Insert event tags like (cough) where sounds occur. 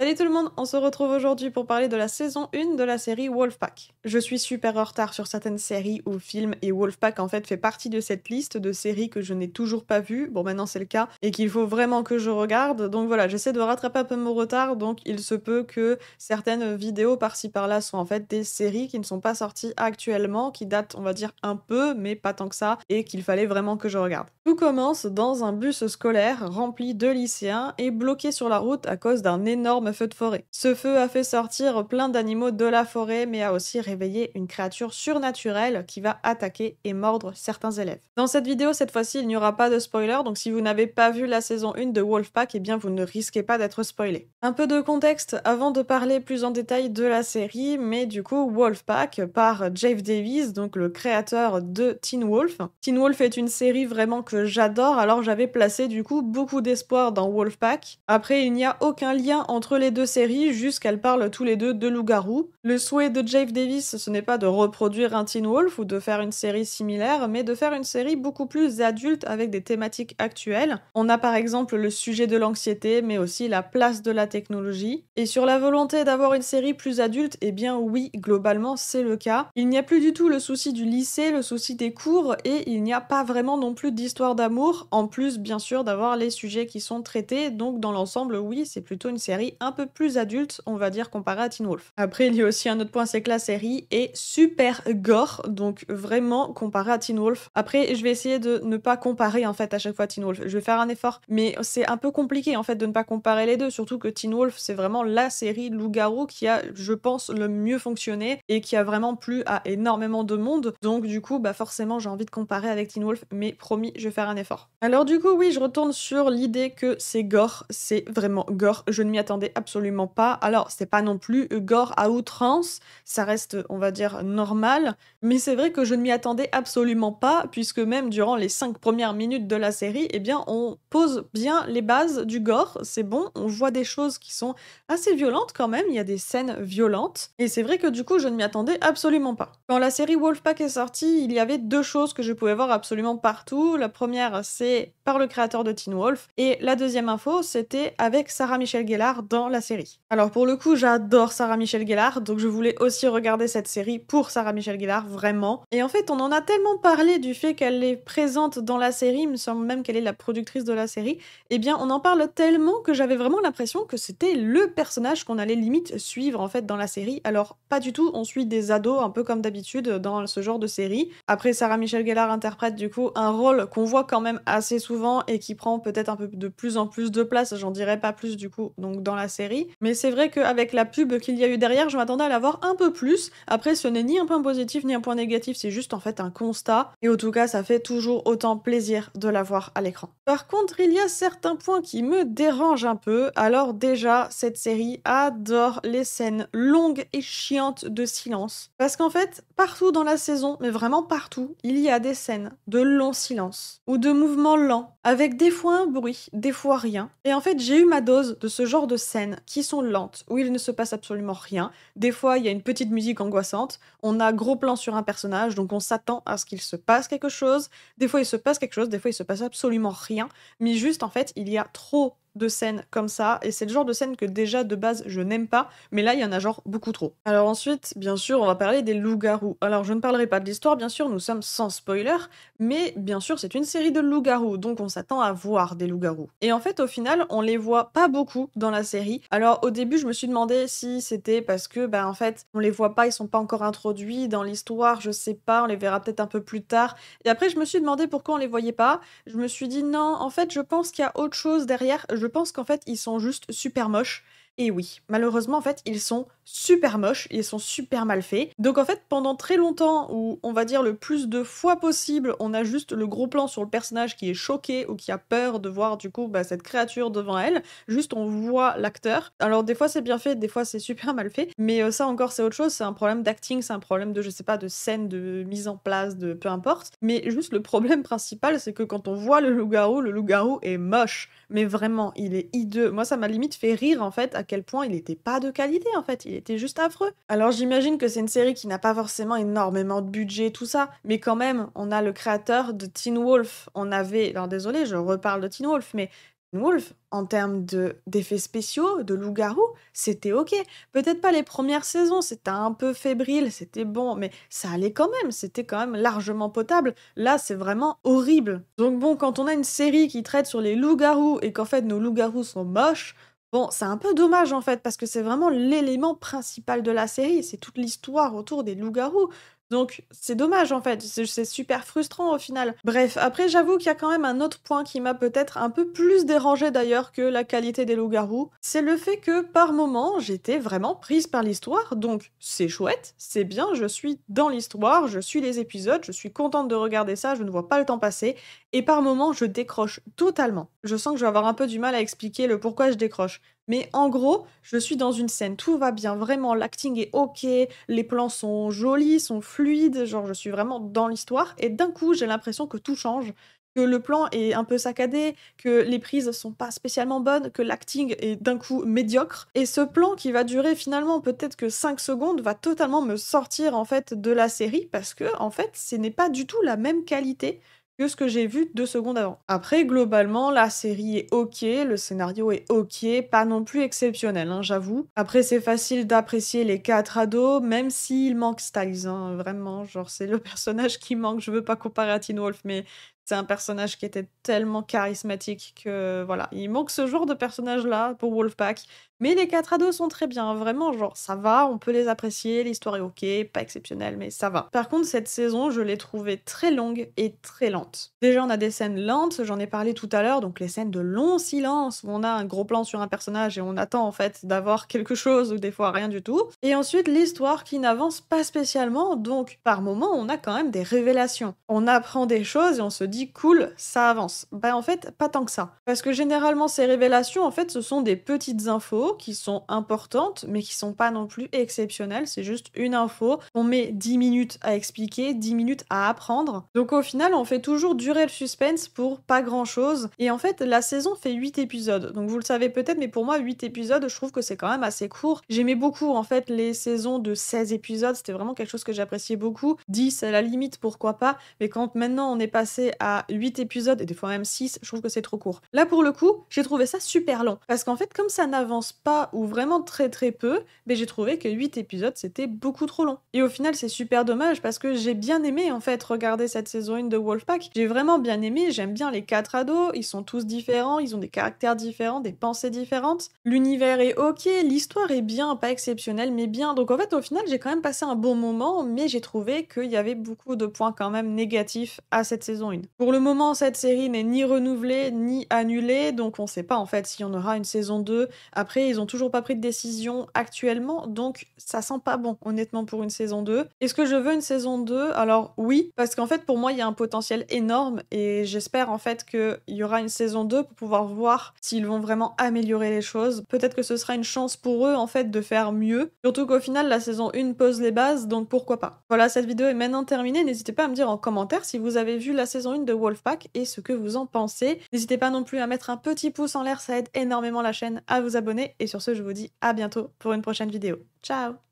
Salut tout le monde, on se retrouve aujourd'hui pour parler de la saison 1 de la série Wolfpack. Je suis super en retard sur certaines séries ou films et Wolfpack en fait fait partie de cette liste de séries que je n'ai toujours pas vues, bon maintenant c'est le cas, et qu'il faut vraiment que je regarde, donc voilà, j'essaie de rattraper un peu mon retard, donc il se peut que certaines vidéos par-ci par-là soient en fait des séries qui ne sont pas sorties actuellement, qui datent on va dire un peu, mais pas tant que ça, et qu'il fallait vraiment que je regarde. Tout commence dans un bus scolaire rempli de lycéens et bloqué sur la route à cause d'un énorme feu de forêt. Ce feu a fait sortir plein d'animaux de la forêt, mais a aussi réveillé une créature surnaturelle qui va attaquer et mordre certains élèves. Dans cette vidéo, cette fois-ci, il n'y aura pas de spoiler, donc si vous n'avez pas vu la saison 1 de Wolfpack, et eh bien vous ne risquez pas d'être spoilé. Un peu de contexte avant de parler plus en détail de la série, mais du coup, Wolfpack, par Jeff Davis, donc le créateur de Teen Wolf. Teen Wolf est une série vraiment que j'adore, alors j'avais placé du coup beaucoup d'espoir dans Wolfpack. Après, il n'y a aucun lien entre les deux séries jusqu'elles parlent tous les deux de loup-garou. Le souhait de Dave Davis, ce n'est pas de reproduire un Teen Wolf ou de faire une série similaire, mais de faire une série beaucoup plus adulte avec des thématiques actuelles. On a par exemple le sujet de l'anxiété, mais aussi la place de la technologie. Et sur la volonté d'avoir une série plus adulte, eh bien oui, globalement c'est le cas. Il n'y a plus du tout le souci du lycée, le souci des cours, et il n'y a pas vraiment non plus d'histoire d'amour, en plus bien sûr d'avoir les sujets qui sont traités, donc dans l'ensemble oui, c'est plutôt une série un peu plus adulte, on va dire, comparé à Teen Wolf. Après, il y a aussi un autre point, c'est que la série est super gore, donc vraiment comparé à Teen Wolf. Après, je vais essayer de ne pas comparer en fait à chaque fois Teen Wolf. Je vais faire un effort, mais c'est un peu compliqué en fait de ne pas comparer les deux, surtout que Teen Wolf, c'est vraiment la série loup-garou qui a, je pense, le mieux fonctionné et qui a vraiment plu à énormément de monde. Donc du coup, bah forcément, j'ai envie de comparer avec Teen Wolf, mais promis, je vais faire un effort. Alors du coup, oui, je retourne sur l'idée que c'est gore, c'est vraiment gore. Je ne m'y attendais absolument pas. Alors, c'est pas non plus gore à outrance, ça reste, on va dire, normal, mais c'est vrai que je ne m'y attendais absolument pas, puisque même durant les cinq premières minutes de la série, eh bien, on pose bien les bases du gore, c'est bon, on voit des choses qui sont assez violentes quand même, il y a des scènes violentes, et c'est vrai que du coup, je ne m'y attendais absolument pas. Quand la série Wolfpack est sortie, il y avait deux choses que je pouvais voir absolument partout. La première, c'est par le créateur de Teen Wolf, et la deuxième info, c'était avec Sarah Michelle Gellar dans la série. Alors pour le coup, j'adore Sarah Michelle Gellar, donc je voulais aussi regarder cette série pour Sarah Michelle Gellar, vraiment. Et en fait, on en a tellement parlé du fait qu'elle est présente dans la série, me semble même qu'elle est la productrice de la série, eh bien on en parle tellement que j'avais vraiment l'impression que c'était le personnage qu'on allait limite suivre en fait dans la série. Alors pas du tout, on suit des ados un peu comme d'habitude dans ce genre de série. Après, Sarah Michelle Gellar interprète du coup un rôle qu'on voit quand même assez souvent et qui prend peut-être un peu de plus en plus de place, j'en dirais pas plus du coup, donc dans la série. Mais c'est vrai qu'avec la pub qu'il y a eu derrière, je m'attendais à la voir un peu plus. Après, ce n'est ni un point positif ni un point négatif, c'est juste en fait un constat. Et en tout cas, ça fait toujours autant plaisir de la voir à l'écran. Par contre, il y a certains points qui me dérangent un peu. Alors déjà, cette série adore les scènes longues et chiantes de silence. Parce qu'en fait, partout dans la saison, mais vraiment partout, il y a des scènes de long silence ou de mouvements lents, avec des fois un bruit, des fois rien. Et en fait, j'ai eu ma dose de ce genre de scène qui sont lentes, où il ne se passe absolument rien. Des fois, il y a une petite musique angoissante. On a gros plan sur un personnage, donc on s'attend à ce qu'il se passe quelque chose. Des fois, il se passe quelque chose, des fois, il se passe absolument rien. Mais juste, en fait, il y a trop de scènes comme ça, et c'est le genre de scène que déjà de base je n'aime pas, mais là il y en a genre beaucoup trop. Alors ensuite, bien sûr, on va parler des loups-garous. Alors je ne parlerai pas de l'histoire, bien sûr, nous sommes sans spoiler, mais bien sûr c'est une série de loups-garous, donc on s'attend à voir des loups-garous. Et en fait au final, on les voit pas beaucoup dans la série. Alors au début je me suis demandé si c'était parce que, ben en fait, on les voit pas, ils sont pas encore introduits dans l'histoire, je sais pas, on les verra peut-être un peu plus tard. Et après je me suis demandé pourquoi on les voyait pas, je me suis dit non, en fait je pense qu'il y a autre chose derrière, je pense qu'en fait, ils sont juste super moches et oui, malheureusement, en fait, ils sont super moches, ils sont super mal faits. Donc en fait, pendant très longtemps, où on va dire le plus de fois possible, on a juste le gros plan sur le personnage qui est choqué ou qui a peur de voir du coup bah, cette créature devant elle, juste on voit l'acteur. Alors des fois c'est bien fait, des fois c'est (laughs) super mal fait, mais euh, ça encore c'est autre chose, c'est un problème d'acting, c'est un problème de je sais pas, de scène, de mise en place, de peu importe. Mais juste le problème principal c'est que quand on voit le loup-garou, le loup-garou est moche, mais vraiment il est hideux. Moi ça m'a limite fait rire en fait point il était pas de qualité en fait, il était juste affreux. Alors j'imagine que c'est une série qui n'a pas forcément énormément de budget, tout ça, mais quand même, on a le créateur de Teen Wolf, on avait, alors désolé, je reparle de Teen Wolf, mais Teen Wolf, en termes d'effets spéciaux, de loup-garou, c'était ok. Peut-être pas les premières saisons, c'était un peu fébrile, c'était bon, mais ça allait quand même, c'était quand même largement potable. Là, c'est vraiment horrible. Donc bon, quand on a une série qui traite sur les loups-garous et qu'en fait nos loups-garous sont moches, Bon, c'est un peu dommage en fait, parce que c'est vraiment l'élément principal de la série, c'est toute l'histoire autour des loups-garous. Donc c'est dommage en fait, c'est super frustrant au final. Bref, après j'avoue qu'il y a quand même un autre point qui m'a peut-être un peu plus dérangé d'ailleurs que la qualité des loups-garous, c'est le fait que par moment j'étais vraiment prise par l'histoire, donc c'est chouette, c'est bien, je suis dans l'histoire, je suis les épisodes, je suis contente de regarder ça, je ne vois pas le temps passer, et par moment je décroche totalement. Je sens que je vais avoir un peu du mal à expliquer le pourquoi je décroche. Mais en gros, je suis dans une scène, tout va bien, vraiment, l'acting est ok, les plans sont jolis, sont fluides, genre je suis vraiment dans l'histoire, et d'un coup j'ai l'impression que tout change, que le plan est un peu saccadé, que les prises sont pas spécialement bonnes, que l'acting est d'un coup médiocre, et ce plan qui va durer finalement peut-être que 5 secondes va totalement me sortir en fait de la série, parce que en fait ce n'est pas du tout la même qualité que ce que j'ai vu deux secondes avant. Après, globalement, la série est ok, le scénario est ok, pas non plus exceptionnel, hein, j'avoue. Après, c'est facile d'apprécier les quatre ados, même s'il manque Styles, hein, vraiment, genre c'est le (laughs) personnage qui manque, je veux pas comparer à Teen Wolf, mais c'est un personnage qui était tellement charismatique que voilà, il manque ce genre de personnage là pour Wolfpack. Mais les quatre ados sont très bien, vraiment, genre ça va, on peut les apprécier, l'histoire est ok, pas exceptionnelle, mais ça va. Par contre, cette saison, je l'ai trouvée très longue et très lente. Déjà, on a des scènes lentes, j'en ai parlé tout à l'heure, donc les scènes de long silence où on a un gros plan sur un personnage et on attend en fait d'avoir quelque chose ou des fois rien du tout. Et ensuite, l'histoire qui n'avance pas spécialement, donc par moment, on a quand même des révélations. On apprend des choses et on se dit cool, ça avance. Bah en fait, pas tant que ça. Parce que généralement, ces révélations, en fait, ce sont des petites infos qui sont importantes, mais qui sont pas non plus exceptionnelles. C'est juste une info. On met 10 minutes à expliquer, 10 minutes à apprendre. Donc au final, on fait toujours durer le suspense pour pas grand chose. Et en fait, la saison fait 8 épisodes. Donc vous le savez peut-être, mais pour moi, 8 épisodes, je trouve que c'est quand même assez court. J'aimais beaucoup en fait les saisons de 16 épisodes. C'était vraiment quelque chose que j'appréciais beaucoup. 10 à la limite, pourquoi pas. Mais quand maintenant on est passé à 8 épisodes et des fois même 6, je trouve que c'est trop court. Là pour le coup, j'ai trouvé ça super long. Parce qu'en fait, comme ça n'avance pas ou vraiment très très peu, mais j'ai trouvé que 8 épisodes c'était beaucoup trop long. Et au final c'est super dommage parce que j'ai bien aimé en fait regarder cette saison 1 de Wolfpack. J'ai vraiment bien aimé, j'aime bien les quatre ados, ils sont tous différents, ils ont des caractères différents, des pensées différentes. L'univers est ok, l'histoire est bien, pas exceptionnelle mais bien. Donc en fait au final j'ai quand même passé un bon moment, mais j'ai trouvé qu'il y avait beaucoup de points quand même négatifs à cette saison 1. Pour le moment cette série n'est ni renouvelée ni annulée, donc on sait pas en fait si on aura une saison 2. Après ils ont toujours pas pris de décision actuellement, donc ça sent pas bon, honnêtement, pour une saison 2. Est-ce que je veux une saison 2 Alors oui, parce qu'en fait, pour moi, il y a un potentiel énorme et j'espère en fait qu'il y aura une saison 2 pour pouvoir voir s'ils vont vraiment améliorer les choses. Peut-être que ce sera une chance pour eux en fait de faire mieux. Surtout qu'au final, la saison 1 pose les bases, donc pourquoi pas. Voilà, cette vidéo est maintenant terminée. N'hésitez pas à me dire en commentaire si vous avez vu la saison 1 de Wolfpack et ce que vous en pensez. N'hésitez pas non plus à mettre un petit pouce en l'air, ça aide énormément la chaîne à vous abonner et sur ce, je vous dis à bientôt pour une prochaine vidéo. Ciao